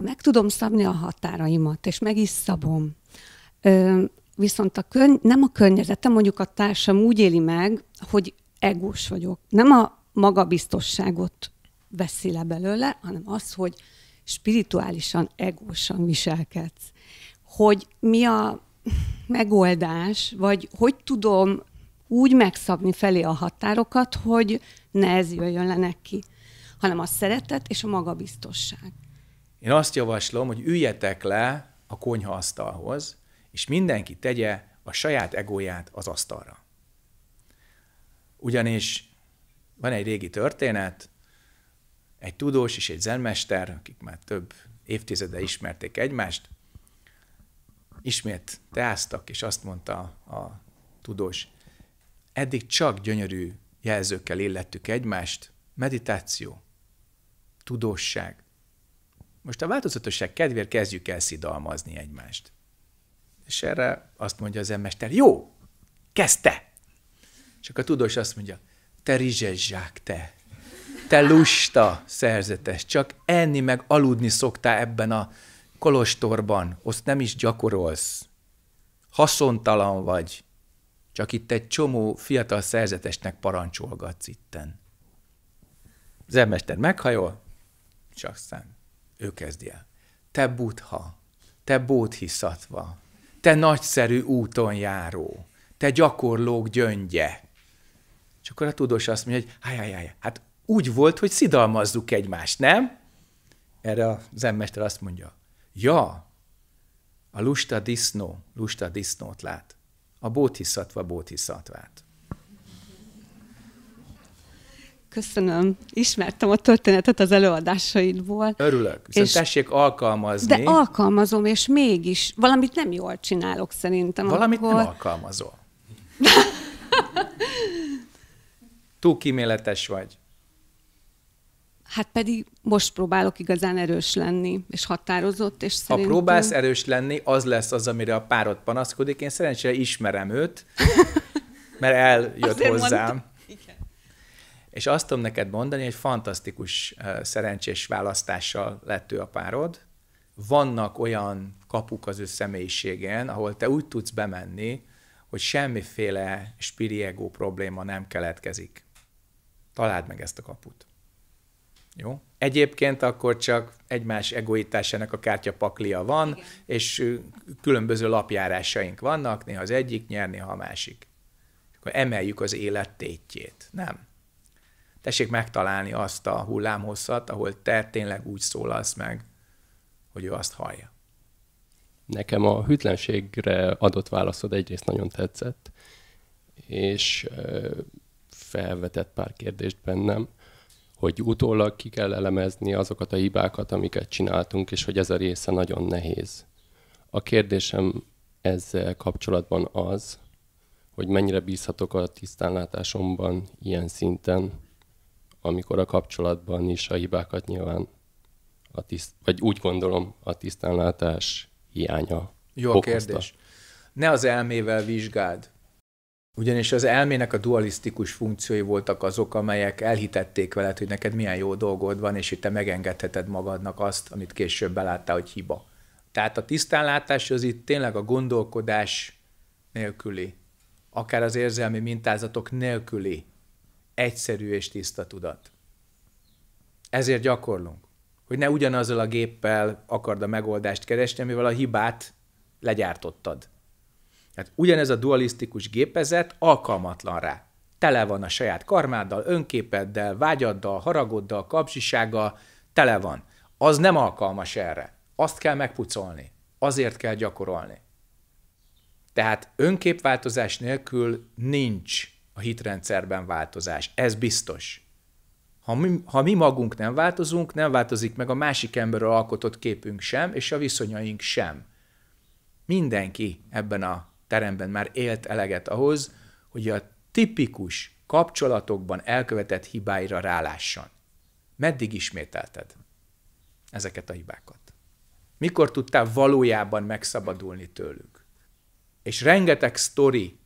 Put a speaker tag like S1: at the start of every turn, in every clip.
S1: ha meg tudom szabni a határaimat, és meg is szabom, viszont a körny- nem a környezetem, mondjuk a társam úgy éli meg, hogy egós vagyok. Nem a magabiztosságot veszi le belőle, hanem az, hogy spirituálisan, egósan viselkedsz. Hogy mi a megoldás, vagy hogy tudom úgy megszabni felé a határokat, hogy ne ez jöjjön le neki, hanem a szeretet és a magabiztosság.
S2: Én azt javaslom, hogy üljetek le a konyhaasztalhoz, és mindenki tegye a saját egóját az asztalra. Ugyanis van egy régi történet, egy tudós és egy zenmester, akik már több évtizede ismerték egymást, ismét teáztak, és azt mondta a tudós, eddig csak gyönyörű jelzőkkel illettük egymást, meditáció, tudósság, most a változatosság kedvéért kezdjük el szidalmazni egymást. És erre azt mondja az emmester, jó, kezdte! Csak a tudós azt mondja, te rizsezsák, te! Te lusta szerzetes, csak enni meg aludni szoktál ebben a kolostorban, azt nem is gyakorolsz. Haszontalan vagy, csak itt egy csomó fiatal szerzetesnek parancsolgatsz itten. Az emmester meghajol, csak szent ő kezdi el. Te butha, te bódhiszatva, te nagyszerű úton járó, te gyakorlók gyöngye. És akkor a tudós azt mondja, hogy háj, háj, háj, hát úgy volt, hogy szidalmazzuk egymást, nem? Erre a zenmester azt mondja, ja, a lusta disznó, lusta disznót lát, a bódhiszatva bódhiszatvát.
S1: Köszönöm, ismertem a történetet az előadásaidból. Örülök, viszont és tessék
S2: alkalmazni. De
S1: alkalmazom, és mégis valamit nem jól csinálok szerintem. Valamit akkor... nem
S2: alkalmazol. Túl kíméletes vagy.
S1: Hát pedig most próbálok igazán erős lenni, és határozott, és szerintem... Ha próbálsz
S2: erős lenni, az lesz az, amire a párod panaszkodik. Én szerencsére ismerem őt, mert eljött Azért hozzám. Mondtam és azt tudom neked mondani, hogy fantasztikus szerencsés választással lett ő a párod. Vannak olyan kapuk az ő személyiségén, ahol te úgy tudsz bemenni, hogy semmiféle spiriego probléma nem keletkezik. Találd meg ezt a kaput. Jó? Egyébként akkor csak egymás egoitásának a kártya paklia van, Igen. és különböző lapjárásaink vannak, néha az egyik nyer, néha a másik. Akkor emeljük az élet tétjét. Nem tessék megtalálni azt a hullámhosszat, ahol te tényleg úgy szólalsz meg, hogy ő azt hallja.
S3: Nekem a hűtlenségre adott válaszod egyrészt nagyon tetszett, és felvetett pár kérdést bennem, hogy utólag ki kell elemezni azokat a hibákat, amiket csináltunk, és hogy ez a része nagyon nehéz. A kérdésem ezzel kapcsolatban az, hogy mennyire bízhatok a tisztánlátásomban ilyen szinten, amikor a kapcsolatban is a hibákat nyilván a tiszt, vagy úgy gondolom a tisztánlátás hiánya. Jó okozta. kérdés.
S2: Ne az elmével vizsgáld, ugyanis az elmének a dualisztikus funkciói voltak azok, amelyek elhitették veled, hogy neked milyen jó dolgod van, és itt te megengedheted magadnak azt, amit később beláttál, hogy hiba. Tehát a tisztánlátás az itt tényleg a gondolkodás nélküli, akár az érzelmi mintázatok nélküli egyszerű és tiszta tudat. Ezért gyakorlunk, hogy ne ugyanazzal a géppel akard a megoldást keresni, amivel a hibát legyártottad. Tehát ugyanez a dualisztikus gépezet alkalmatlan rá. Tele van a saját karmáddal, önképeddel, vágyaddal, haragoddal, kapcsisággal, tele van. Az nem alkalmas erre. Azt kell megpucolni. Azért kell gyakorolni. Tehát önképváltozás nélkül nincs a hitrendszerben változás. Ez biztos. Ha mi, ha mi magunk nem változunk, nem változik meg a másik emberről alkotott képünk sem, és a viszonyaink sem. Mindenki ebben a teremben már élt eleget ahhoz, hogy a tipikus kapcsolatokban elkövetett hibáira rálásson. Meddig ismételted ezeket a hibákat? Mikor tudtál valójában megszabadulni tőlük? És rengeteg sztori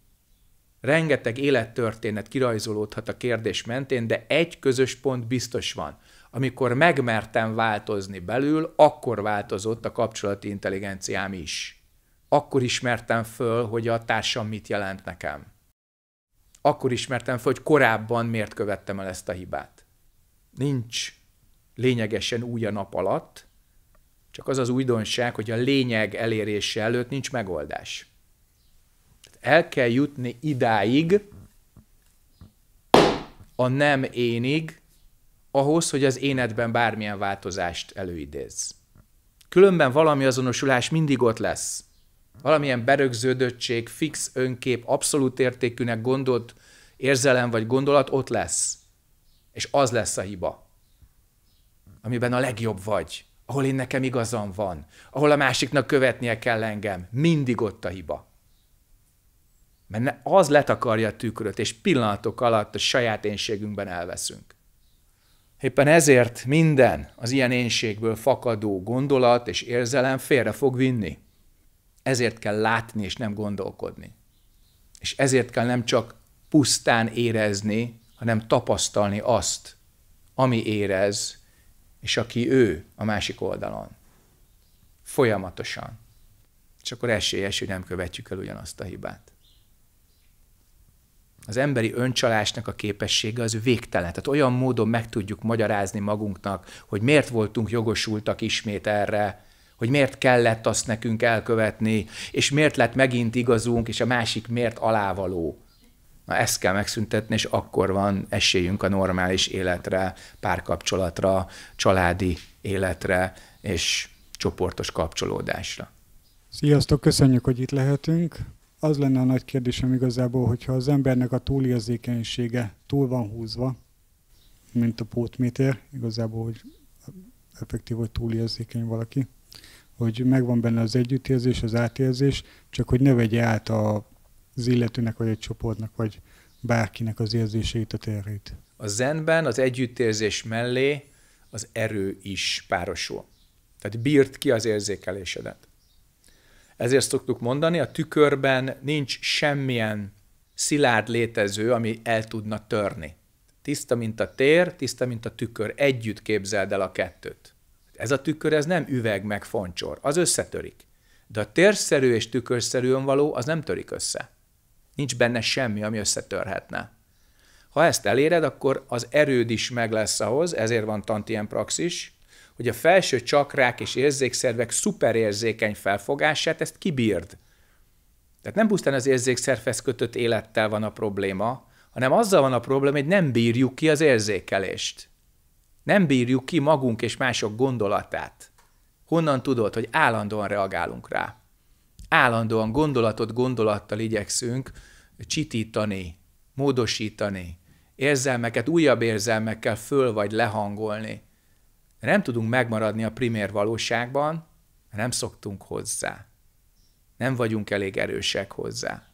S2: Rengeteg élettörténet kirajzolódhat a kérdés mentén, de egy közös pont biztos van. Amikor megmertem változni belül, akkor változott a kapcsolati intelligenciám is. Akkor ismertem föl, hogy a társam mit jelent nekem. Akkor ismertem föl, hogy korábban miért követtem el ezt a hibát. Nincs lényegesen új a nap alatt, csak az az újdonság, hogy a lényeg elérése előtt nincs megoldás el kell jutni idáig, a nem énig, ahhoz, hogy az énedben bármilyen változást előidéz. Különben valami azonosulás mindig ott lesz. Valamilyen berögződöttség, fix önkép, abszolút értékűnek gondolt érzelem vagy gondolat ott lesz. És az lesz a hiba, amiben a legjobb vagy, ahol én nekem igazam van, ahol a másiknak követnie kell engem. Mindig ott a hiba. Mert az letakarja a tükröt, és pillanatok alatt a saját énségünkben elveszünk. Éppen ezért minden az ilyen énségből fakadó gondolat és érzelem félre fog vinni. Ezért kell látni és nem gondolkodni. És ezért kell nem csak pusztán érezni, hanem tapasztalni azt, ami érez, és aki ő a másik oldalon. Folyamatosan. És akkor esélyes, hogy nem követjük el ugyanazt a hibát az emberi öncsalásnak a képessége az végtelen. Tehát olyan módon meg tudjuk magyarázni magunknak, hogy miért voltunk jogosultak ismét erre, hogy miért kellett azt nekünk elkövetni, és miért lett megint igazunk, és a másik miért alávaló. Na ezt kell megszüntetni, és akkor van esélyünk a normális életre, párkapcsolatra, családi életre, és csoportos kapcsolódásra.
S3: Sziasztok, köszönjük, hogy itt lehetünk az lenne a nagy kérdésem igazából, hogyha az embernek a túlérzékenysége túl van húzva, mint a pótméter, igazából, hogy effektív, hogy túlérzékeny valaki, hogy megvan benne az együttérzés, az átérzés, csak hogy ne vegye át az illetőnek, vagy egy csoportnak, vagy bárkinek az érzéseit, a terheit.
S2: A zenben az együttérzés mellé az erő is párosul. Tehát bírt ki az érzékelésedet. Ezért szoktuk mondani, a tükörben nincs semmilyen szilárd létező, ami el tudna törni. Tiszta, mint a tér, tiszta, mint a tükör. Együtt képzeld el a kettőt. Ez a tükör, ez nem üveg meg foncsor. Az összetörik. De a térszerű és tükörszerű való, az nem törik össze. Nincs benne semmi, ami összetörhetne. Ha ezt eléred, akkor az erőd is meg lesz ahhoz, ezért van tantien praxis, hogy a felső csakrák és érzékszervek szuperérzékeny felfogását ezt kibírd. Tehát nem pusztán az érzékszervhez kötött élettel van a probléma, hanem azzal van a probléma, hogy nem bírjuk ki az érzékelést. Nem bírjuk ki magunk és mások gondolatát. Honnan tudod, hogy állandóan reagálunk rá? Állandóan gondolatot gondolattal igyekszünk csitítani, módosítani, érzelmeket újabb érzelmekkel föl vagy lehangolni nem tudunk megmaradni a primér valóságban, nem szoktunk hozzá. Nem vagyunk elég erősek hozzá.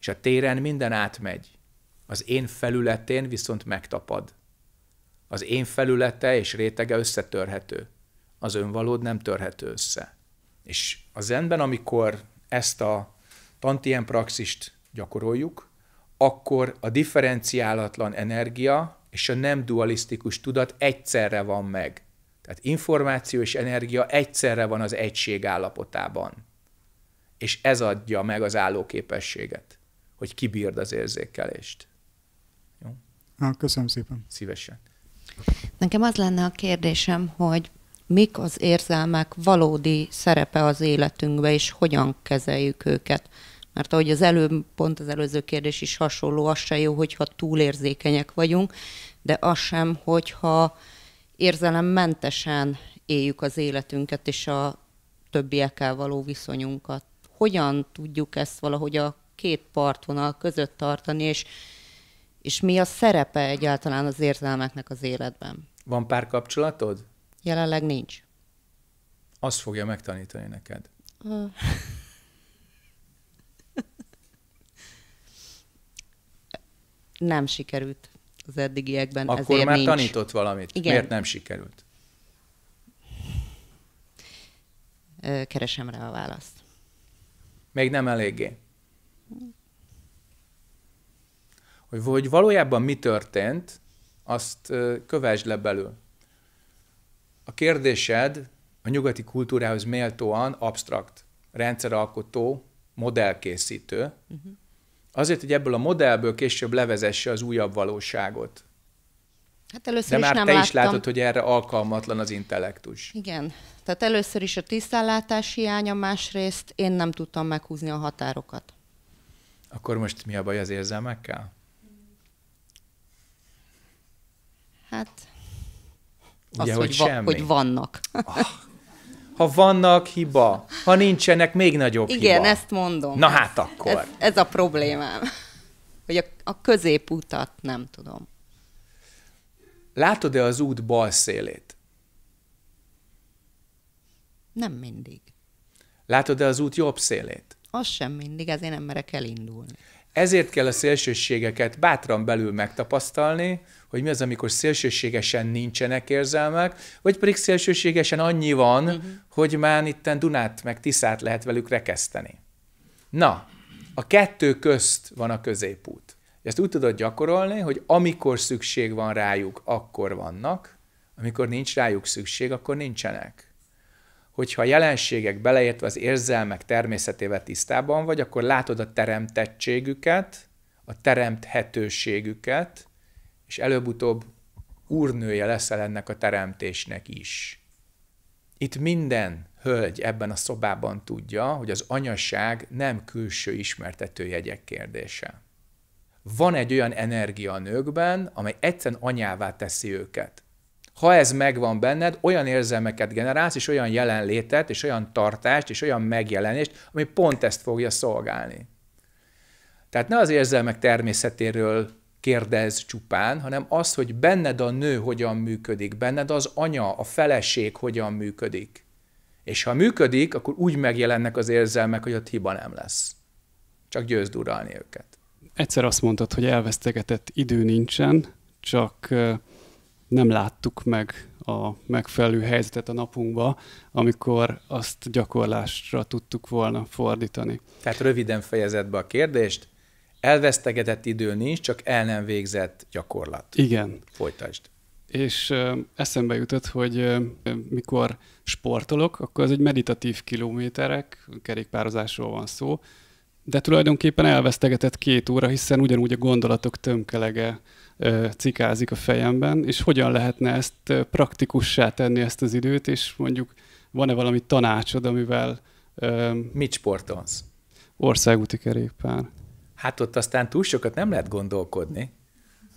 S2: És a téren minden átmegy. Az én felületén viszont megtapad. Az én felülete és rétege összetörhető. Az önvalód nem törhető össze. És a zenben, amikor ezt a tantien praxist gyakoroljuk, akkor a differenciálatlan energia, és a nem dualisztikus tudat egyszerre van meg. Tehát információ és energia egyszerre van az egység állapotában. És ez adja meg az állóképességet, hogy kibírd az érzékelést. Jó? Na, köszönöm szépen. Szívesen.
S4: Nekem az lenne a kérdésem, hogy mik az érzelmek valódi szerepe az életünkbe, és hogyan kezeljük őket. Mert ahogy az előbb, pont az előző kérdés is hasonló, az se jó, hogyha túlérzékenyek vagyunk, de az sem, hogyha érzelemmentesen éljük az életünket és a többiekkel való viszonyunkat. Hogyan tudjuk ezt valahogy a két partvonal között tartani, és, és mi a szerepe egyáltalán az érzelmeknek az életben?
S2: Van pár kapcsolatod?
S4: Jelenleg nincs.
S2: Azt fogja megtanítani neked.
S4: nem sikerült az eddigiekben. Akkor ezért már nincs. tanított valamit. Igen. Miért
S2: nem sikerült?
S4: Keresem rá a választ.
S2: Még nem eléggé. Hogy, hogy valójában mi történt, azt kövesd le belül. A kérdésed a nyugati kultúrához méltóan abstrakt, rendszeralkotó, modellkészítő, uh-huh. Azért, hogy ebből a modellből később levezesse az újabb valóságot.
S4: Hát először De már is nem te láttam. is látod, hogy
S2: erre alkalmatlan az intellektus.
S4: Igen. Tehát először is a tisztállátás hiánya, másrészt én nem tudtam meghúzni a határokat.
S2: Akkor most mi a baj az érzelmekkel? Hát Ugye, az, hogy, hogy, va- hogy vannak. Oh ha vannak, hiba. Ha nincsenek, még nagyobb Igen, hiba. Igen, ezt mondom. Na hát akkor. Ez,
S4: ez a problémám. Hogy a, a középutat nem tudom.
S2: Látod-e az út bal szélét? Nem mindig. Látod-e az út jobb szélét?
S4: Az sem mindig, ezért nem merek elindulni.
S2: Ezért kell a szélsőségeket bátran belül megtapasztalni, hogy mi az, amikor szélsőségesen nincsenek érzelmek, vagy pedig szélsőségesen annyi van, uh-huh. hogy már itten Dunát meg Tiszát lehet velük rekeszteni. Na, a kettő közt van a középút. Ezt úgy tudod gyakorolni, hogy amikor szükség van rájuk, akkor vannak, amikor nincs rájuk szükség, akkor nincsenek hogyha a jelenségek beleértve az érzelmek természetével tisztában vagy, akkor látod a teremtettségüket, a teremthetőségüket, és előbb-utóbb úrnője leszel ennek a teremtésnek is. Itt minden hölgy ebben a szobában tudja, hogy az anyaság nem külső jegyek kérdése. Van egy olyan energia a nőkben, amely egyszerűen anyává teszi őket ha ez megvan benned, olyan érzelmeket generálsz, és olyan jelenlétet, és olyan tartást, és olyan megjelenést, ami pont ezt fogja szolgálni. Tehát ne az érzelmek természetéről kérdez csupán, hanem az, hogy benned a nő hogyan működik, benned az anya, a feleség hogyan működik. És ha működik, akkor úgy megjelennek az érzelmek, hogy ott hiba nem lesz. Csak győzd uralni őket.
S3: Egyszer azt mondtad, hogy elvesztegetett idő nincsen, csak nem láttuk meg a megfelelő helyzetet a napunkba, amikor azt gyakorlásra tudtuk volna fordítani.
S2: Tehát röviden fejezett be a kérdést, elvesztegetett idő nincs, csak el nem végzett gyakorlat. Igen. Folytasd.
S3: És eszembe jutott, hogy mikor sportolok, akkor az egy meditatív kilométerek, kerékpározásról van szó, de tulajdonképpen elvesztegetett két óra, hiszen ugyanúgy a gondolatok tömkelege cikázik a fejemben, és hogyan lehetne ezt praktikussá tenni ezt az időt, és mondjuk van-e valami tanácsod,
S2: amivel... Mit sportolsz?
S3: Országúti kerékpár.
S2: Hát ott aztán túl sokat nem lehet gondolkodni.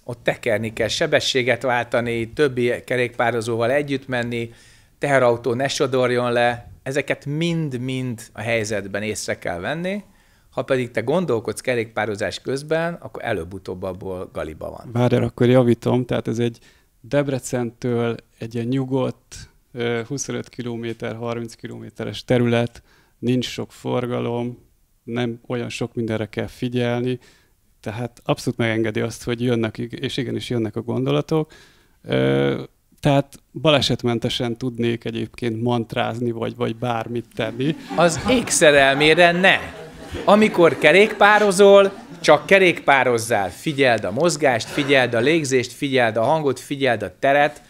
S2: Ott tekerni kell, sebességet váltani, többi kerékpározóval együtt menni, teherautó ne sodorjon le, ezeket mind-mind a helyzetben észre kell venni, ha pedig te gondolkodsz kerékpározás közben, akkor előbb-utóbb abból galiba van. Bár akkor
S3: javítom, tehát ez egy Debrecentől egy ilyen nyugodt 25 km, 30 kilométeres terület, nincs sok forgalom, nem olyan sok mindenre kell figyelni, tehát abszolút megengedi azt, hogy jönnek, és igenis jönnek a gondolatok. Tehát balesetmentesen tudnék egyébként mantrázni, vagy, vagy bármit
S2: tenni. Az ég ne! Amikor kerékpározol, csak kerékpározzál, figyeld a mozgást, figyeld a légzést, figyeld a hangot, figyeld a teret.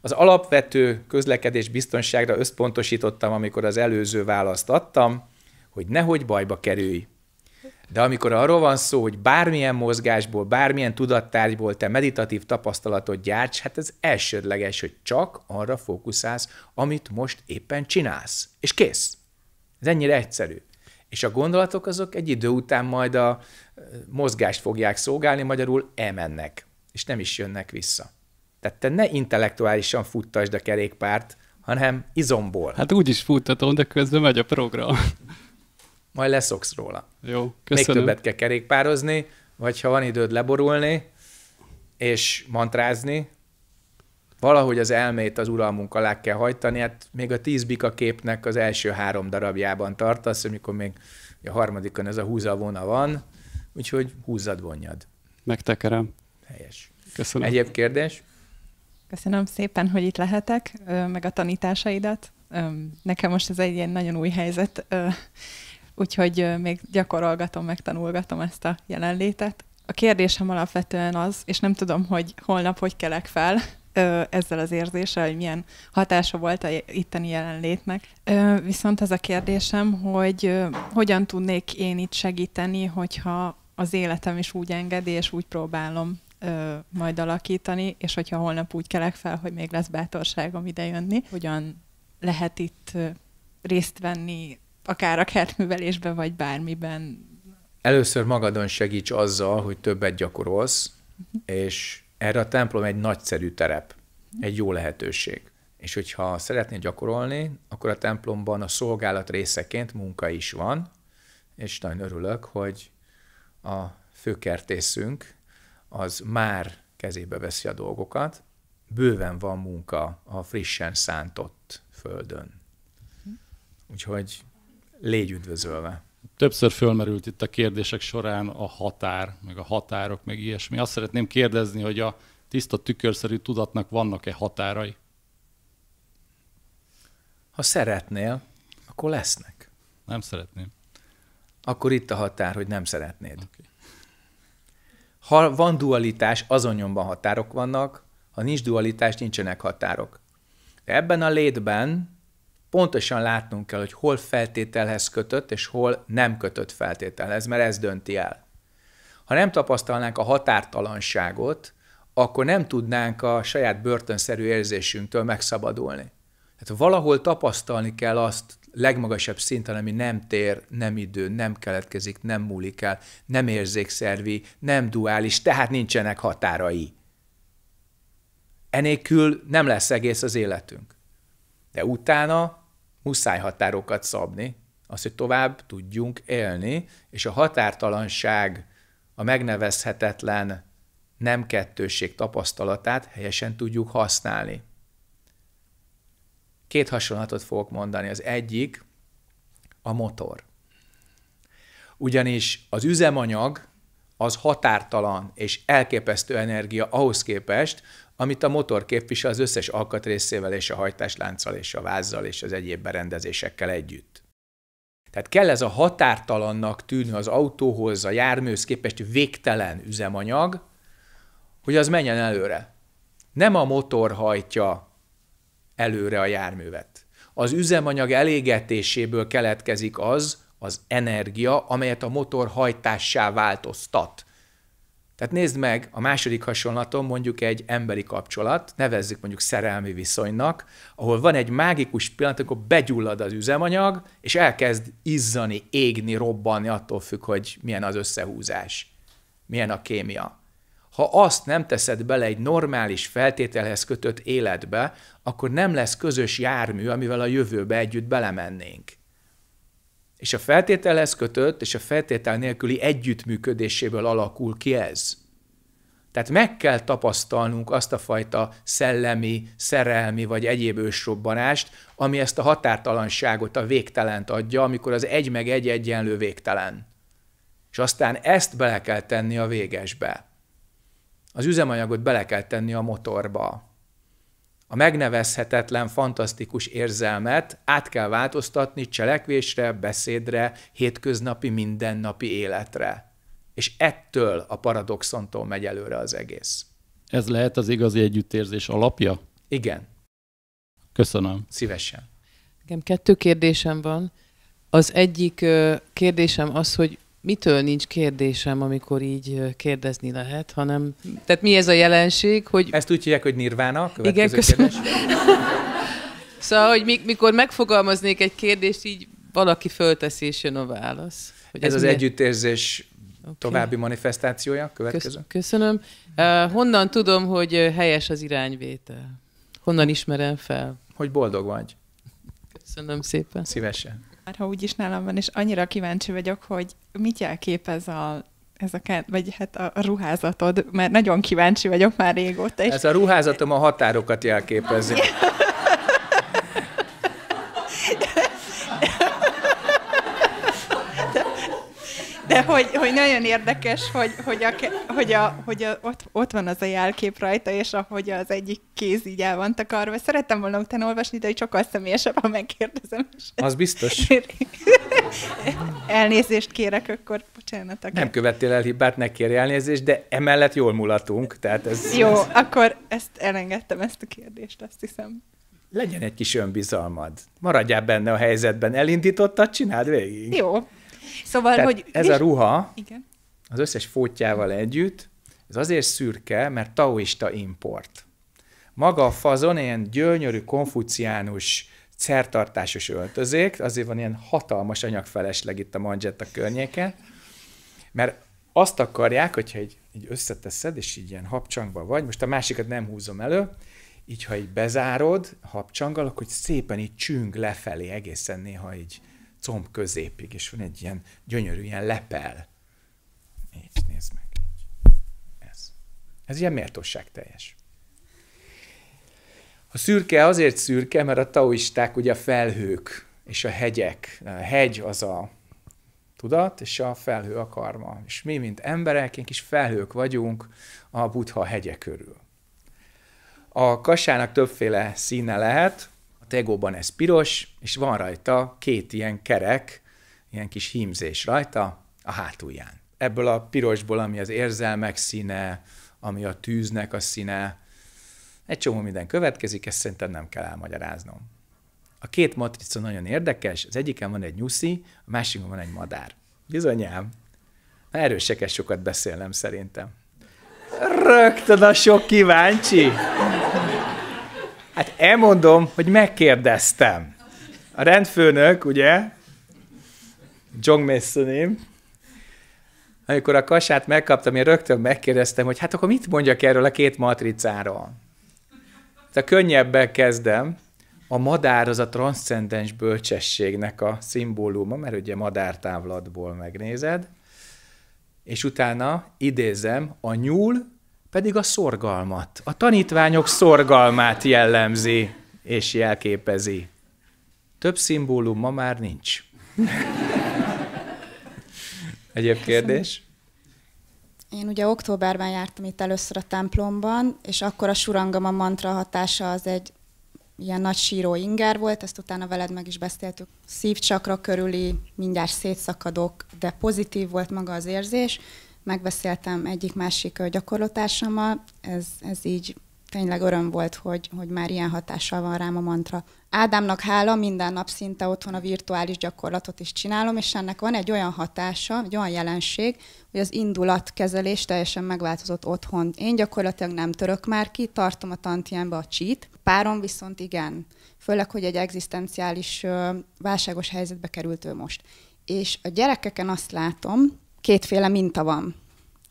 S2: Az alapvető közlekedés biztonságra összpontosítottam, amikor az előző választ adtam, hogy nehogy bajba kerülj. De amikor arról van szó, hogy bármilyen mozgásból, bármilyen tudattárgyból te meditatív tapasztalatot gyárts, hát ez elsődleges, hogy csak arra fókuszálsz, amit most éppen csinálsz. És kész. Ez ennyire egyszerű. És a gondolatok azok egy idő után majd a mozgást fogják szolgálni, magyarul elmennek, és nem is jönnek vissza. Tehát te ne intellektuálisan futtasd a kerékpárt, hanem izomból. Hát
S3: úgy is futtatom, de közben megy a program.
S2: Majd leszoksz róla. Jó, köszönöm. Még többet kell kerékpározni, vagy ha van időd leborulni, és mantrázni, valahogy az elmét az uralmunk alá kell hajtani, hát még a tíz bika képnek az első három darabjában tartasz, amikor még a harmadikon ez a húzavona van, úgyhogy húzzad, vonjad.
S3: Megtekerem. Helyes.
S2: Köszönöm. Egyéb kérdés?
S5: Köszönöm szépen, hogy itt lehetek, meg a tanításaidat. Nekem most ez egy ilyen nagyon új helyzet, úgyhogy még gyakorolgatom, megtanulgatom ezt a jelenlétet. A kérdésem alapvetően az, és nem tudom, hogy holnap hogy kelek fel, ö, ezzel az érzéssel, hogy milyen hatása volt a itteni jelenlétnek. Ö, viszont az a kérdésem, hogy ö, hogyan tudnék én itt segíteni, hogyha az életem is úgy engedi, és úgy próbálom ö, majd alakítani, és hogyha holnap úgy kelek fel, hogy még lesz bátorságom idejönni, hogyan lehet itt ö, részt venni, akár a kertművelésben, vagy bármiben.
S2: Először magadon segíts azzal, hogy többet gyakorolsz, mhm. és erre a templom egy nagyszerű terep, egy jó lehetőség. És hogyha szeretné gyakorolni, akkor a templomban a szolgálat részeként munka is van, és nagyon örülök, hogy a főkertészünk az már kezébe veszi a dolgokat. Bőven van munka a frissen szántott földön. Úgyhogy légy üdvözölve!
S3: Többször fölmerült itt a kérdések során a határ, meg a határok, meg ilyesmi. Azt szeretném kérdezni, hogy a tiszta tükörszerű tudatnak vannak-e
S2: határai? Ha szeretnél, akkor lesznek. Nem szeretném. Akkor itt a határ, hogy nem szeretnéd. Okay. Ha van dualitás, azonnyomban határok vannak, ha nincs dualitás, nincsenek határok. De ebben a létben pontosan látnunk kell, hogy hol feltételhez kötött, és hol nem kötött feltételhez, mert ez dönti el. Ha nem tapasztalnánk a határtalanságot, akkor nem tudnánk a saját börtönszerű érzésünktől megszabadulni. Tehát valahol tapasztalni kell azt legmagasabb szinten, ami nem tér, nem idő, nem keletkezik, nem múlik el, nem érzékszervi, nem duális, tehát nincsenek határai. Enélkül nem lesz egész az életünk. De utána muszáj határokat szabni, az, hogy tovább tudjunk élni, és a határtalanság, a megnevezhetetlen nem kettősség tapasztalatát helyesen tudjuk használni. Két hasonlatot fogok mondani. Az egyik a motor. Ugyanis az üzemanyag az határtalan és elképesztő energia ahhoz képest, amit a motor képvisel az összes alkatrészével és a hajtáslánccal és a vázzal és az egyéb berendezésekkel együtt. Tehát kell ez a határtalannak tűnő az autóhoz, a járműhöz képest végtelen üzemanyag, hogy az menjen előre. Nem a motor hajtja előre a járművet. Az üzemanyag elégetéséből keletkezik az, az energia, amelyet a motor hajtássá változtat. Tehát nézd meg, a második hasonlaton mondjuk egy emberi kapcsolat, nevezzük mondjuk szerelmi viszonynak, ahol van egy mágikus pillanat, amikor begyullad az üzemanyag, és elkezd izzani, égni, robbanni, attól függ, hogy milyen az összehúzás, milyen a kémia. Ha azt nem teszed bele egy normális feltételhez kötött életbe, akkor nem lesz közös jármű, amivel a jövőbe együtt belemennénk. És a feltételhez kötött és a feltétel nélküli együttműködéséből alakul ki ez. Tehát meg kell tapasztalnunk azt a fajta szellemi, szerelmi vagy egyéb ősrobbanást, ami ezt a határtalanságot, a végtelent adja, amikor az egy meg egy egyenlő végtelen. És aztán ezt bele kell tenni a végesbe. Az üzemanyagot bele kell tenni a motorba a megnevezhetetlen, fantasztikus érzelmet át kell változtatni cselekvésre, beszédre, hétköznapi, mindennapi életre. És ettől a paradoxontól megy előre az egész.
S3: Ez lehet az igazi együttérzés alapja?
S2: Igen. Köszönöm. Szívesen.
S5: Nekem kettő kérdésem van. Az egyik kérdésem az, hogy mitől nincs kérdésem, amikor így kérdezni lehet, hanem... Tehát mi ez a jelenség, hogy...
S2: Ezt úgy hívják, hogy nirvána,
S5: Igen, köszönöm. Kérdés. szóval, hogy mikor megfogalmaznék egy kérdést, így
S2: valaki fölteszi, és jön a válasz. Hogy ez, ez az milyen... együttérzés okay. további manifestációja, következő.
S5: Köszönöm. Uh, honnan tudom, hogy helyes az irányvétel?
S2: Honnan ismerem fel? Hogy boldog vagy. Köszönöm szépen. Szívesen
S5: már ha úgyis nálam van, és annyira kíváncsi vagyok, hogy mit jelképez a ez a, vagy hát a ruházatod, mert nagyon kíváncsi vagyok már régóta. És... Ez a
S2: ruházatom a határokat jelképezi.
S5: De hogy, hogy nagyon érdekes, hogy, hogy, a, hogy, a, hogy a, ott, ott van az a jelkép rajta, és ahogy az egyik kéz így el van takarva. Szerettem volna utána olvasni, de sokkal személyesebb, ha megkérdezem. És
S2: az biztos.
S5: Elnézést kérek, akkor bocsánat. Nem
S2: követtél el hibát, ne kérj elnézést, de emellett jól mulatunk. Tehát ez, Jó, ez...
S5: akkor ezt elengedtem, ezt a kérdést, azt hiszem
S2: legyen egy kis önbizalmad. Maradjál benne a helyzetben. Elindítottad, csináld végig.
S5: Jó, Szóval, Tehát hogy... ez a ruha Igen.
S2: az összes fótjával együtt, ez azért szürke, mert taoista import. Maga a fazon ilyen gyönyörű, konfuciánus, szertartásos öltözék, azért van ilyen hatalmas anyagfelesleg itt a manzsetta környéken, mert azt akarják, hogyha így, így összeteszed, és így ilyen habcsangban vagy, most a másikat nem húzom elő, így ha így bezárod habcsanggal, akkor szépen így csüng lefelé egészen néha így comb középig, és van egy ilyen gyönyörű ilyen lepel. Így, nézd meg. Így. Ez. Ez ilyen méltóság teljes. A szürke azért szürke, mert a taoisták ugye a felhők és a hegyek. A hegy az a tudat, és a felhő a karma. És mi, mint emberek, is kis felhők vagyunk a butha hegye körül. A kasának többféle színe lehet, Tegóban ez piros, és van rajta két ilyen kerek, ilyen kis hímzés rajta a hátulján. Ebből a pirosból, ami az érzelmek színe, ami a tűznek a színe, egy csomó minden következik, ezt szerintem nem kell elmagyaráznom. A két matrica nagyon érdekes, az egyiken van egy nyuszi, a másikon van egy madár. Bizonyám. Na erről se kell sokat beszélnem szerintem. Rögtön a sok kíváncsi. Hát elmondom, hogy megkérdeztem. A rendfőnök, ugye, John Massonim, amikor a kasát megkaptam, én rögtön megkérdeztem, hogy hát akkor mit mondjak erről a két matricáról? Tehát könnyebben kezdem. A madár az a transzcendens bölcsességnek a szimbóluma, mert ugye madártávlatból megnézed, és utána idézem, a nyúl pedig a szorgalmat, a tanítványok szorgalmát jellemzi és jelképezi. Több szimbólum ma már nincs. Egyéb kérdés?
S6: Én ugye októberben jártam itt először a templomban, és akkor a surangama mantra hatása az egy ilyen nagy síró inger volt, ezt utána veled meg is beszéltük. Szívcsakra körüli, mindjárt szétszakadok, de pozitív volt maga az érzés, megbeszéltem egyik-másik gyakorlótársammal, ez, ez így tényleg öröm volt, hogy, hogy már ilyen hatással van rám a mantra. Ádámnak hála, minden nap szinte otthon a virtuális gyakorlatot is csinálom, és ennek van egy olyan hatása, egy olyan jelenség, hogy az indulatkezelés teljesen megváltozott otthon. Én gyakorlatilag nem török már ki, tartom a tantiánba a csít, párom viszont igen. Főleg, hogy egy egzisztenciális válságos helyzetbe került ő most. És a gyerekeken azt látom, kétféle minta van.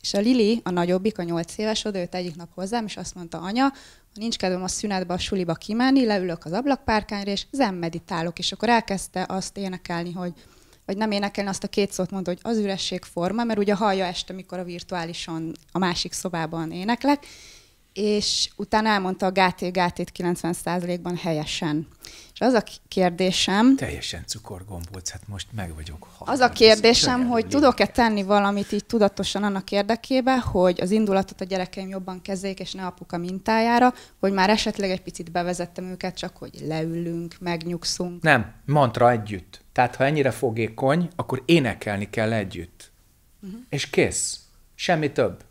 S6: És a Lili, a nagyobbik, a nyolc éves, odajött egyik nap hozzám, és azt mondta, anya, ha nincs kedvem a szünetbe, a suliba kimenni, leülök az ablakpárkányra, és zen meditálok. És akkor elkezdte azt énekelni, hogy vagy nem énekelni, azt a két szót mondta, hogy az üresség forma, mert ugye hallja este, mikor a virtuálisan a másik szobában éneklek, és utána elmondta a Gáté Gátét 90%-ban helyesen. És az a kérdésem...
S2: Teljesen cukorgomb volt, hát most meg vagyok. Halad, az a kérdésem,
S6: hogy tudok-e tenni valamit így tudatosan annak érdekében, hogy az indulatot a gyerekeim jobban kezdjék, és ne apuka mintájára, hogy már esetleg egy picit bevezettem őket, csak hogy leülünk, megnyugszunk.
S2: Nem, mantra együtt. Tehát ha ennyire fogékony, akkor énekelni kell együtt. Uh-huh. És kész. Semmi több.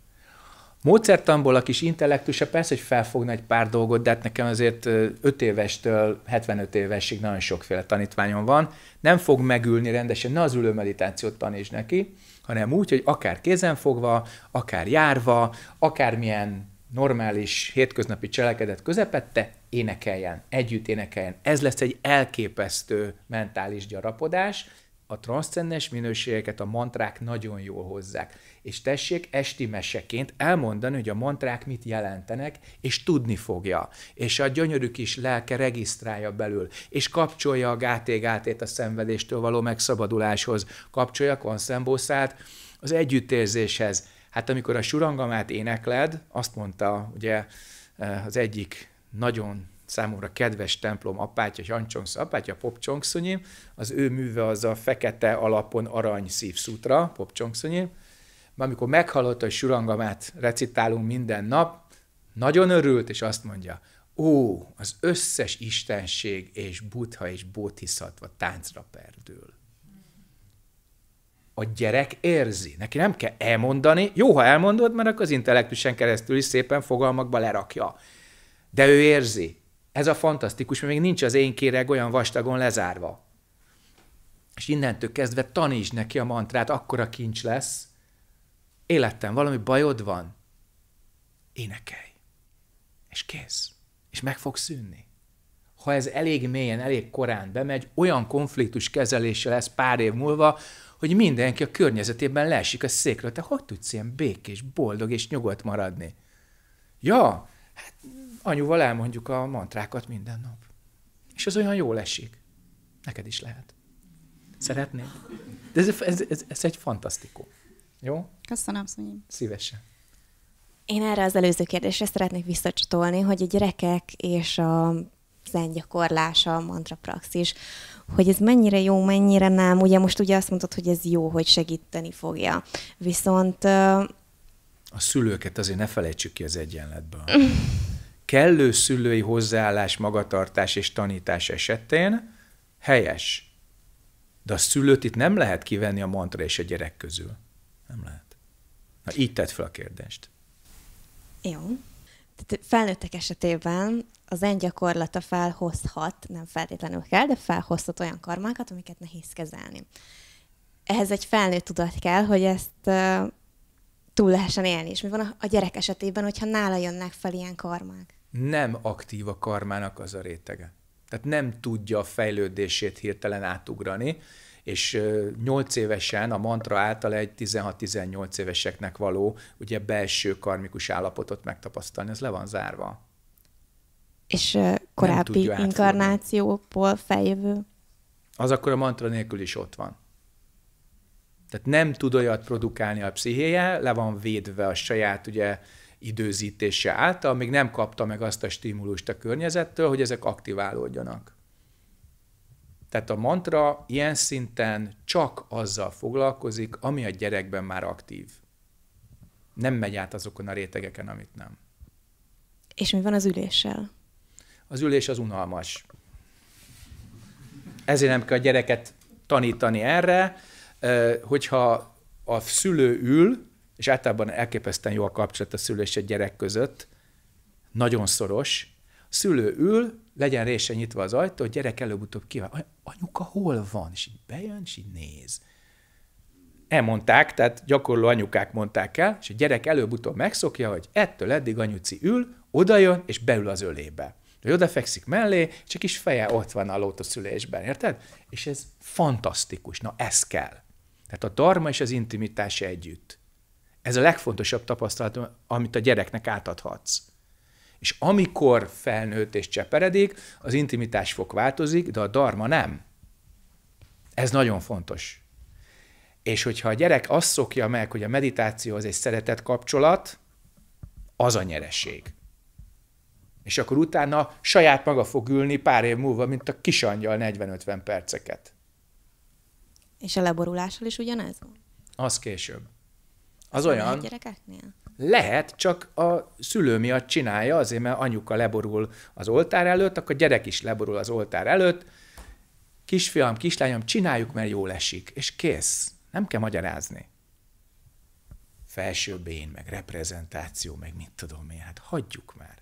S2: Módszertamból a kis intellektusa persze, hogy felfogna egy pár dolgot, de hát nekem azért 5 évestől 75 évesig nagyon sokféle tanítványom van. Nem fog megülni rendesen, ne az ülő meditációt taníts neki, hanem úgy, hogy akár kézen fogva, akár járva, akármilyen normális hétköznapi cselekedet közepette, énekeljen, együtt énekeljen. Ez lesz egy elképesztő mentális gyarapodás, a transzcendens minőségeket a mantrák nagyon jól hozzák. És tessék esti meseként elmondani, hogy a mantrák mit jelentenek, és tudni fogja. És a gyönyörű kis lelke regisztrálja belül, és kapcsolja a gátégátét a szenvedéstől való megszabaduláshoz, kapcsolja a konszembószát az együttérzéshez. Hát amikor a surangamát énekled, azt mondta ugye eh, az egyik nagyon számomra kedves templom apátja, Jancsongsz apátja, Popcsongszonyi, az ő műve az a fekete alapon arany szívszútra, Popcsongszonyi. Amikor meghallotta, hogy surangamát recitálunk minden nap, nagyon örült, és azt mondja, ó, az összes istenség és butha és bótiszatva táncra perdül. A gyerek érzi, neki nem kell elmondani, jó, ha elmondod, mert akkor az intellektusen keresztül is szépen fogalmakba lerakja. De ő érzi, ez a fantasztikus, mert még nincs az én kéreg olyan vastagon lezárva. És innentől kezdve tanítsd neki a mantrát, akkora kincs lesz. Életem, valami bajod van? Énekelj. És kész. És meg fog szűnni. Ha ez elég mélyen, elég korán bemegy, olyan konfliktus kezelése lesz pár év múlva, hogy mindenki a környezetében leesik a székről. Te hogy tudsz ilyen békés, boldog és nyugodt maradni? Ja, hát anyuval elmondjuk a mantrákat minden nap. És az olyan jól esik. Neked is lehet. Szeretnéd? De ez, ez, ez, ez egy fantasztikó. Jó?
S7: Köszönöm szépen. Szívesen. Én erre az előző kérdésre szeretnék visszacsatolni, hogy a gyerekek és a zen gyakorlása, a mantra praxis, hogy ez mennyire jó, mennyire nem. Ugye most ugye azt mondtad, hogy ez jó, hogy segíteni fogja. Viszont...
S2: A szülőket azért ne felejtsük ki az egyenletből. kellő szülői hozzáállás, magatartás és tanítás esetén helyes. De a szülőt itt nem lehet kivenni a mantra és a gyerek közül. Nem lehet. Na, így tett fel a kérdést.
S7: Jó. Tehát felnőttek esetében az zen gyakorlata felhozhat, nem feltétlenül kell, de felhozhat olyan karmákat, amiket nehéz kezelni. Ehhez egy felnőtt tudat kell, hogy ezt uh, túl lehessen élni. És mi van a, a gyerek esetében, hogyha nála jönnek fel ilyen karmák?
S2: nem aktív a karmának az a rétege. Tehát nem tudja a fejlődését hirtelen átugrani, és 8 évesen a mantra által egy 16-18 éveseknek való ugye belső karmikus állapotot megtapasztalni, az le van zárva.
S7: És korábbi inkarnációkból feljövő?
S2: Az akkor a mantra nélkül is ott van. Tehát nem tud olyat produkálni a pszichéje, le van védve a saját ugye időzítése által még nem kapta meg azt a stimulust a környezettől, hogy ezek aktiválódjanak. Tehát a mantra ilyen szinten csak azzal foglalkozik, ami a gyerekben már aktív. Nem megy át azokon a rétegeken, amit nem.
S7: És mi van az üléssel?
S2: Az ülés az unalmas. Ezért nem kell a gyereket tanítani erre, hogyha a szülő ül, és általában elképesztően jó a kapcsolat a szülő és a gyerek között, nagyon szoros. A szülő ül, legyen résen nyitva az ajtó, a gyerek előbb-utóbb kíván, anyuka hol van? És így bejön, és így néz. Elmondták, tehát gyakorló anyukák mondták el, és a gyerek előbb-utóbb megszokja, hogy ettől eddig anyuci ül, odajön, és beül az ölébe. Ő odafekszik mellé, csak kis feje ott van a lótuszülésben, érted? És ez fantasztikus, na ez kell. Tehát a dharma és az intimitás együtt. Ez a legfontosabb tapasztalat, amit a gyereknek átadhatsz. És amikor felnőtt és cseperedik, az intimitás fog változik, de a darma nem. Ez nagyon fontos. És hogyha a gyerek azt szokja meg, hogy a meditáció az egy szeretett kapcsolat, az a nyeresség. És akkor utána saját maga fog ülni pár év múlva, mint a kisangyal 40-50 perceket.
S7: És a leborulással is ugyanez van?
S2: Az később. Az olyan. Lehet gyerekeknél? Lehet, csak a szülő miatt csinálja, azért mert anyuka leborul az oltár előtt, akkor a gyerek is leborul az oltár előtt. Kisfiam, kislányom, csináljuk, mert jól esik, és kész. Nem kell magyarázni. Felsőbb én, meg reprezentáció, meg mit tudom én, hát hagyjuk már.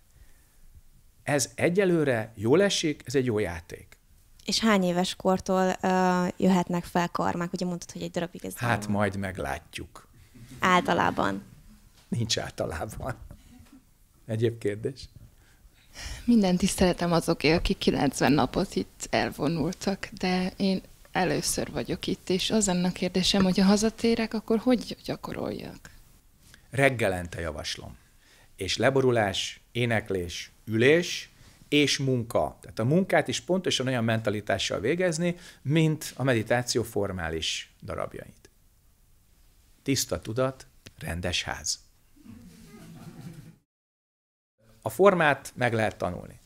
S2: Ez egyelőre jól esik, ez egy jó játék.
S7: És hány éves kortól uh, jöhetnek fel karmák? Ugye mondtad, hogy egy darabig ez... Hát
S2: majd meglátjuk.
S7: Általában.
S2: Nincs általában. Egyéb kérdés?
S5: Minden tiszteletem azoké, akik 90 napot itt elvonultak, de én először vagyok itt, és az ennek kérdésem, hogy ha hazatérek, akkor hogy gyakoroljak?
S2: Reggelente javaslom. És leborulás, éneklés, ülés, és munka. Tehát a munkát is pontosan olyan mentalitással végezni, mint a meditáció formális darabjait. Tiszta tudat, rendes ház. A formát meg lehet tanulni.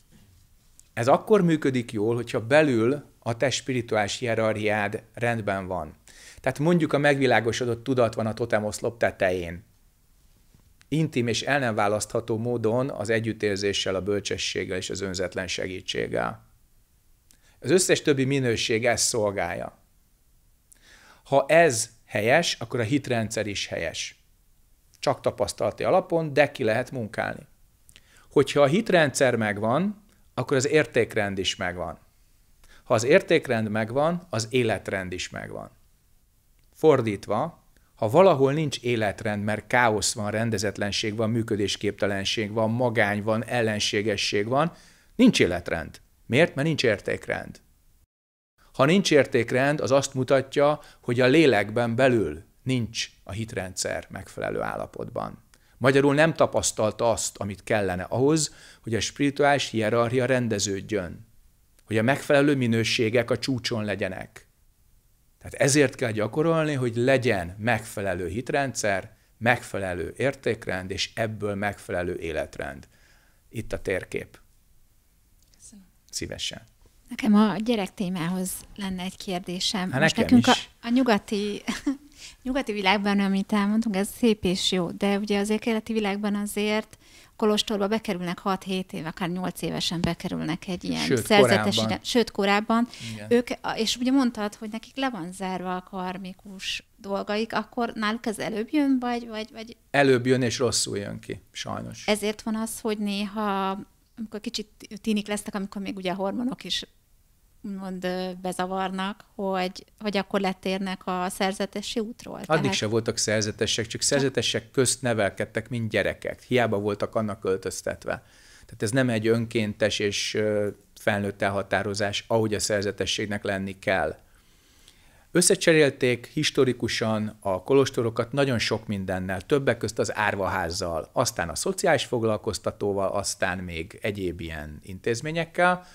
S2: Ez akkor működik jól, hogyha belül a te spirituális hierarchiád rendben van. Tehát mondjuk a megvilágosodott tudat van a totemoszlop tetején. Intim és el nem választható módon az együttérzéssel, a bölcsességgel és az önzetlen segítséggel. Az összes többi minőség ezt szolgálja. Ha ez helyes, akkor a hitrendszer is helyes. Csak tapasztalati alapon, de ki lehet munkálni. Hogyha a hitrendszer megvan, akkor az értékrend is megvan. Ha az értékrend megvan, az életrend is megvan. Fordítva, ha valahol nincs életrend, mert káosz van, rendezetlenség van, működésképtelenség van, magány van, ellenségesség van, nincs életrend. Miért? Mert nincs értékrend. Ha nincs értékrend, az azt mutatja, hogy a lélekben belül nincs a hitrendszer megfelelő állapotban. Magyarul nem tapasztalta azt, amit kellene ahhoz, hogy a spirituális hierarchia rendeződjön, hogy a megfelelő minőségek a csúcson legyenek. Tehát ezért kell gyakorolni, hogy legyen megfelelő hitrendszer, megfelelő értékrend, és ebből megfelelő életrend. Itt a térkép. Köszönöm. Szívesen.
S7: Nekem a gyerek témához lenne egy kérdésem. Ha hát Most nekem nekünk is. A, a nyugati, nyugati világban, amit elmondtunk, ez szép és jó, de ugye az keleti világban azért kolostorba bekerülnek 6-7 év, akár 8 évesen bekerülnek egy ilyen sőt, szerzetes korábban. sőt korábban. Ők, és ugye mondtad, hogy nekik le van zárva a karmikus dolgaik, akkor náluk ez előbb jön, vagy, vagy, vagy...
S2: Előbb jön, és rosszul jön ki, sajnos.
S7: Ezért van az, hogy néha amikor kicsit tínik lesznek, amikor még ugye a hormonok is mond bezavarnak, hogy, hogy akkor letérnek a szerzetesi útról. Addig Tehát... se
S2: voltak szerzetesek, csak szerzetesek közt nevelkedtek, mint gyerekek. Hiába voltak annak költöztetve. Tehát ez nem egy önkéntes és felnőtt elhatározás, ahogy a szerzetességnek lenni kell. Összecserélték historikusan a kolostorokat nagyon sok mindennel, többek közt az árvaházzal, aztán a szociális foglalkoztatóval, aztán még egyéb ilyen intézményekkel,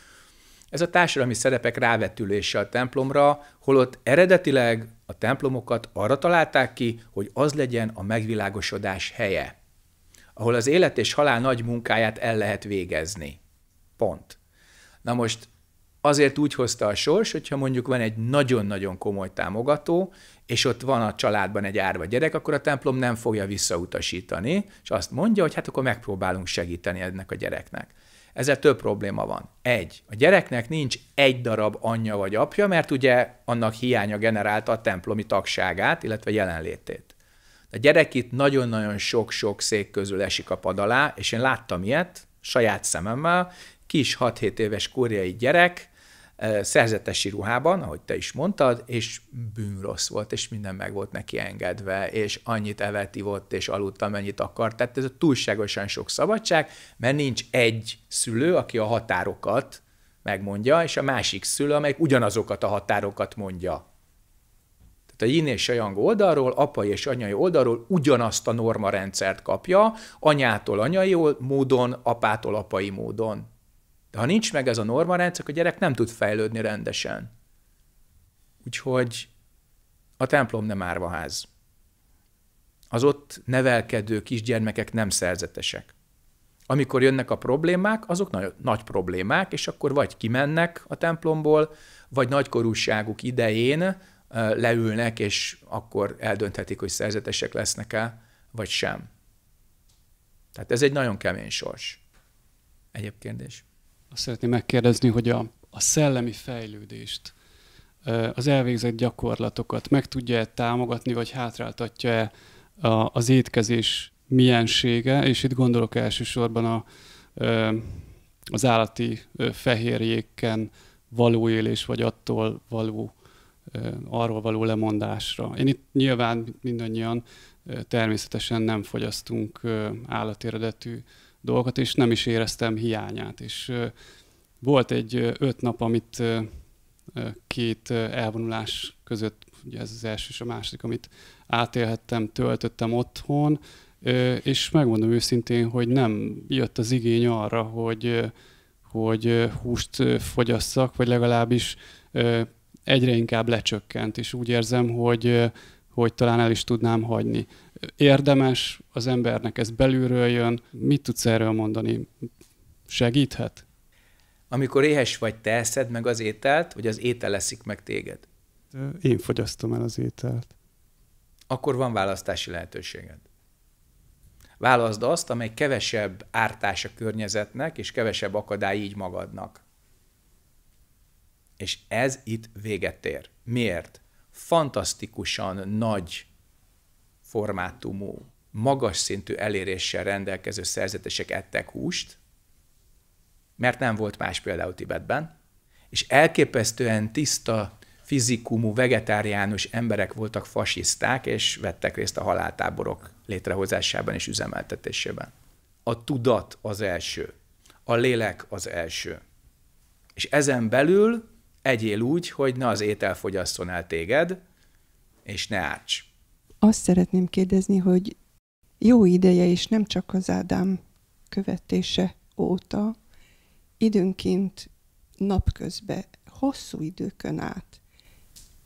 S2: ez a társadalmi szerepek rávetülése a templomra, holott eredetileg a templomokat arra találták ki, hogy az legyen a megvilágosodás helye, ahol az élet és halál nagy munkáját el lehet végezni. Pont. Na most azért úgy hozta a sors, hogyha mondjuk van egy nagyon-nagyon komoly támogató, és ott van a családban egy árva gyerek, akkor a templom nem fogja visszautasítani, és azt mondja, hogy hát akkor megpróbálunk segíteni ennek a gyereknek. Ezzel több probléma van. Egy, a gyereknek nincs egy darab anyja vagy apja, mert ugye annak hiánya generálta a templomi tagságát, illetve jelenlétét. A gyerek itt nagyon-nagyon sok-sok szék közül esik a pad alá, és én láttam ilyet saját szememmel, kis 6-7 éves koreai gyerek, Eh, szerzetesi ruhában, ahogy te is mondtad, és bűnrossz volt, és minden meg volt neki engedve, és annyit evett, ivott, és aludta, amennyit akart. Tehát ez a túlságosan sok szabadság, mert nincs egy szülő, aki a határokat megmondja, és a másik szülő, amely ugyanazokat a határokat mondja. Tehát a yin és a yang oldalról, apai és anyai oldalról ugyanazt a normarendszert kapja, anyától anyai módon, apától apai módon. De ha nincs meg ez a norma rendszer, akkor a gyerek nem tud fejlődni rendesen. Úgyhogy a templom nem árvaház. Az ott nevelkedő kisgyermekek nem szerzetesek. Amikor jönnek a problémák, azok nagy, nagy problémák, és akkor vagy kimennek a templomból, vagy nagykorúságuk idején leülnek, és akkor eldönthetik, hogy szerzetesek lesznek-e, vagy sem. Tehát ez egy nagyon kemény sors. Egyéb kérdés? Azt szeretném
S3: megkérdezni, hogy a, a szellemi
S2: fejlődést, az elvégzett gyakorlatokat
S3: meg tudja-e támogatni, vagy hátráltatja-e a, az étkezés miensége, és itt gondolok elsősorban a, az állati fehérjéken való élés, vagy attól való, arról való lemondásra. Én itt nyilván mindannyian természetesen nem fogyasztunk állatéredetű dolgot, és nem is éreztem hiányát. És volt egy öt nap, amit két elvonulás között, ugye ez az első és a második, amit átélhettem, töltöttem otthon, és megmondom őszintén, hogy nem jött az igény arra, hogy, hogy húst fogyasszak, vagy legalábbis egyre inkább lecsökkent, és úgy érzem, hogy, hogy talán el is tudnám hagyni érdemes az embernek, ez belülről jön. Mit tudsz erről mondani? Segíthet?
S2: Amikor éhes vagy, te eszed meg az ételt, vagy az étel eszik meg téged?
S3: Én fogyasztom el az ételt.
S2: Akkor van választási lehetőséged. Válaszd azt, amely kevesebb ártás a környezetnek, és kevesebb akadály így magadnak. És ez itt véget ér. Miért? Fantasztikusan nagy formátumú, magas szintű eléréssel rendelkező szerzetesek ettek húst, mert nem volt más például Tibetben, és elképesztően tiszta fizikumú, vegetáriánus emberek voltak fasiszták, és vettek részt a haláltáborok létrehozásában és üzemeltetésében. A tudat az első, a lélek az első. És ezen belül egyél úgy, hogy ne az étel fogyasszon el téged, és ne árts.
S5: Azt szeretném kérdezni, hogy jó ideje, és nem csak az Ádám követése óta, időnként napközben, hosszú időkön át,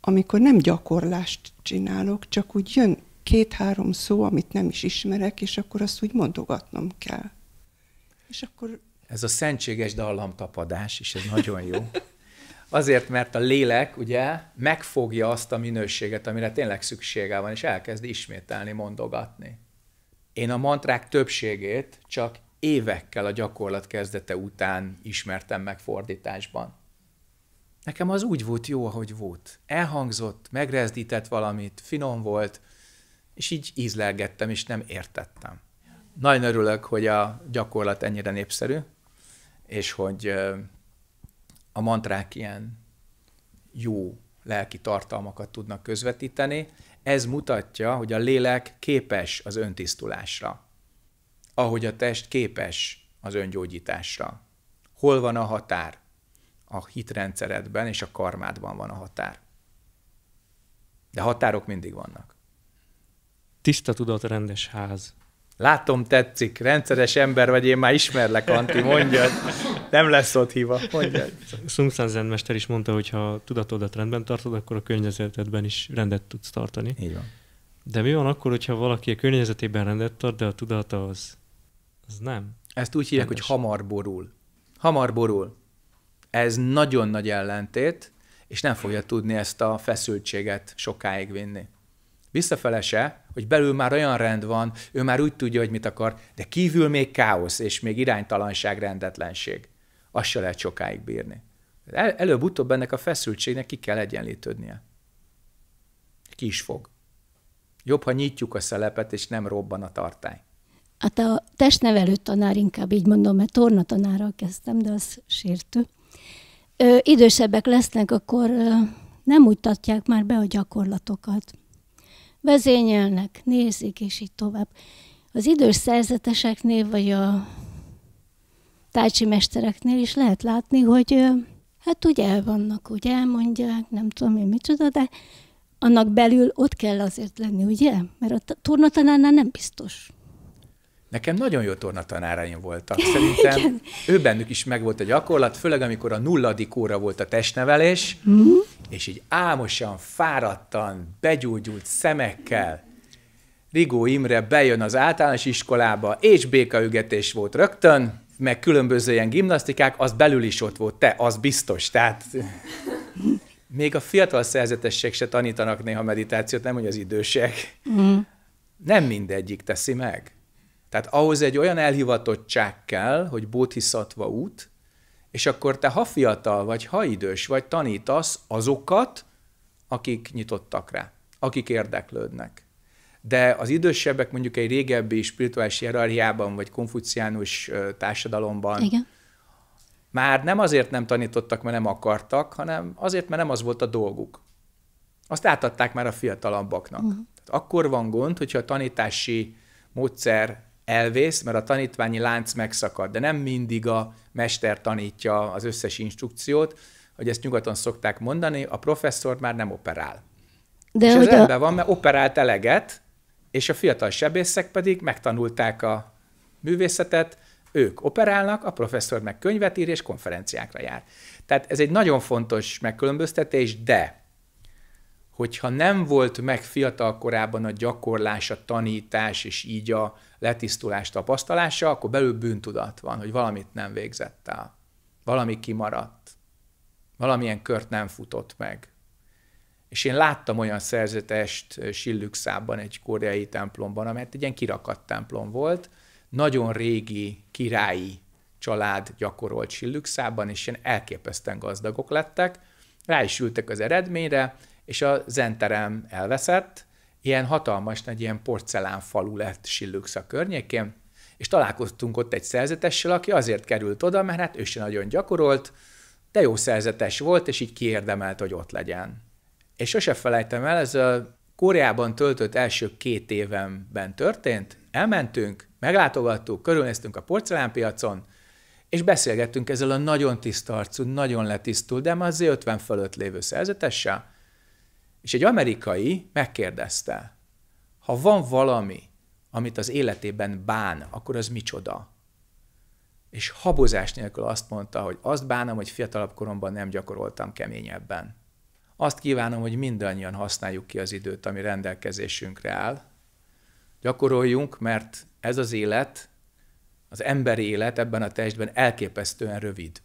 S5: amikor nem gyakorlást csinálok, csak úgy jön két-három szó, amit nem is ismerek, és akkor azt úgy mondogatnom kell. És akkor...
S2: Ez a szentséges dallamtapadás, és ez nagyon jó. Azért, mert a lélek ugye megfogja azt a minőséget, amire tényleg szüksége van, és elkezd ismételni, mondogatni. Én a mantrák többségét csak évekkel a gyakorlat kezdete után ismertem meg fordításban. Nekem az úgy volt jó, ahogy volt. Elhangzott, megrezdített valamit, finom volt, és így ízlelgettem, és nem értettem. Nagyon örülök, hogy a gyakorlat ennyire népszerű, és hogy a mantrák ilyen jó lelki tartalmakat tudnak közvetíteni. Ez mutatja, hogy a lélek képes az öntisztulásra, ahogy a test képes az öngyógyításra. Hol van a határ? A hitrendszeredben és a karmádban van a határ. De határok mindig vannak. Tiszta tudat, rendes ház. Látom, tetszik, rendszeres ember vagy, én már ismerlek, Anti, mondjad. Nem lesz ott hiba. Mondják.
S3: Sungsan zenmester is mondta, hogy ha tudatodat rendben tartod, akkor a környezetedben is rendet tudsz tartani. Így van. De mi van akkor, hogyha valaki a környezetében rendet tart, de a tudata az, az nem?
S2: Ezt úgy hívják, rendes. hogy hamar borul. Hamar borul. Ez nagyon nagy ellentét, és nem fogja tudni ezt a feszültséget sokáig vinni. Visszafelese, hogy belül már olyan rend van, ő már úgy tudja, hogy mit akar, de kívül még káosz, és még iránytalanság, rendetlenség azt se lehet sokáig bírni. El, előbb-utóbb ennek a feszültségnek ki kell egyenlítődnie. Ki is fog. Jobb, ha nyitjuk a szelepet, és nem robban a tartály.
S1: Hát a testnevelő tanár, inkább így mondom, mert tornatanárral kezdtem, de az sértő. Ö, idősebbek lesznek, akkor ö, nem úgy tartják már be a gyakorlatokat. Vezényelnek, nézik, és így tovább. Az idős szerzeteseknél, vagy a tájcsi mestereknél is lehet látni, hogy hát ugye el vannak, ugye elmondják, nem tudom én micsoda, de annak belül ott kell azért lenni, ugye? Mert a tornatanárnál nem biztos.
S2: Nekem nagyon jó tornatanáraim voltak. Szerintem ő bennük is megvolt a gyakorlat, főleg amikor a nulladik óra volt a testnevelés, mm. és így álmosan, fáradtan, begyógyult szemekkel Rigó Imre bejön az általános iskolába, és békaügetés volt rögtön, meg különböző ilyen gimnasztikák, az belül is ott volt, te, az biztos. Tehát még a fiatal szerzetesség se tanítanak néha meditációt, nem, hogy az idősek. Mm. Nem mindegyik teszi meg. Tehát ahhoz egy olyan elhivatottság kell, hogy bótiszatva út, és akkor te ha fiatal vagy, ha idős vagy, tanítasz azokat, akik nyitottak rá, akik érdeklődnek de az idősebbek mondjuk egy régebbi spirituális hierarchiában, vagy konfuciánus társadalomban Igen. már nem azért nem tanítottak, mert nem akartak, hanem azért, mert nem az volt a dolguk. Azt átadták már a fiatalabbaknak. Uh-huh. akkor van gond, hogyha a tanítási módszer elvész, mert a tanítványi lánc megszakad, de nem mindig a mester tanítja az összes instrukciót, hogy ezt nyugaton szokták mondani, a professzor már nem operál. De És hogy ez a... van, mert operált eleget, és a fiatal sebészek pedig megtanulták a művészetet, ők operálnak, a professzor meg könyvet ír és konferenciákra jár. Tehát ez egy nagyon fontos megkülönböztetés, de hogyha nem volt meg fiatal korában a gyakorlás, a tanítás és így a letisztulás tapasztalása, akkor belül bűntudat van, hogy valamit nem végzett el, valami kimaradt, valamilyen kört nem futott meg. És én láttam olyan szerzetest Sillükszában egy koreai templomban, amelyet hát egy ilyen kirakadt templom volt, nagyon régi királyi család gyakorolt Sillükszában, és ilyen elképesztően gazdagok lettek, rá is ültek az eredményre, és a zenterem elveszett, ilyen hatalmas nagy ilyen porcelán falu lett Sillux a környékén, és találkoztunk ott egy szerzetessel, aki azért került oda, mert hát ő se nagyon gyakorolt, de jó szerzetes volt, és így kiérdemelt, hogy ott legyen és sose felejtem el, ez a Koreában töltött első két évemben történt, elmentünk, meglátogattuk, körülnéztünk a porcelánpiacon, és beszélgettünk ezzel a nagyon tiszta arcú, nagyon letisztult, de már azért 50 fölött lévő szerzetessel, és egy amerikai megkérdezte, ha van valami, amit az életében bán, akkor az micsoda? És habozás nélkül azt mondta, hogy azt bánom, hogy fiatalabb koromban nem gyakoroltam keményebben. Azt kívánom, hogy mindannyian használjuk ki az időt, ami rendelkezésünkre áll. Gyakoroljunk, mert ez az élet, az emberi élet ebben a testben elképesztően rövid.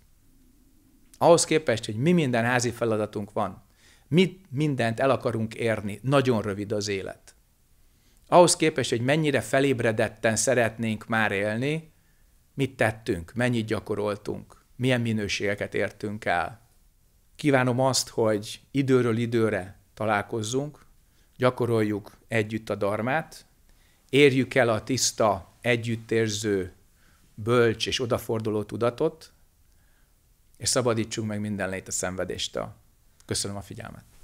S2: Ahhoz képest, hogy mi minden házi feladatunk van, mi mindent el akarunk érni, nagyon rövid az élet. Ahhoz képest, hogy mennyire felébredetten szeretnénk már élni, mit tettünk, mennyit gyakoroltunk, milyen minőségeket értünk el. Kívánom azt, hogy időről időre találkozzunk, gyakoroljuk együtt a darmát, érjük el a tiszta, együttérző, bölcs és odaforduló tudatot, és szabadítsunk meg minden lét a szenvedéstől. Köszönöm a figyelmet!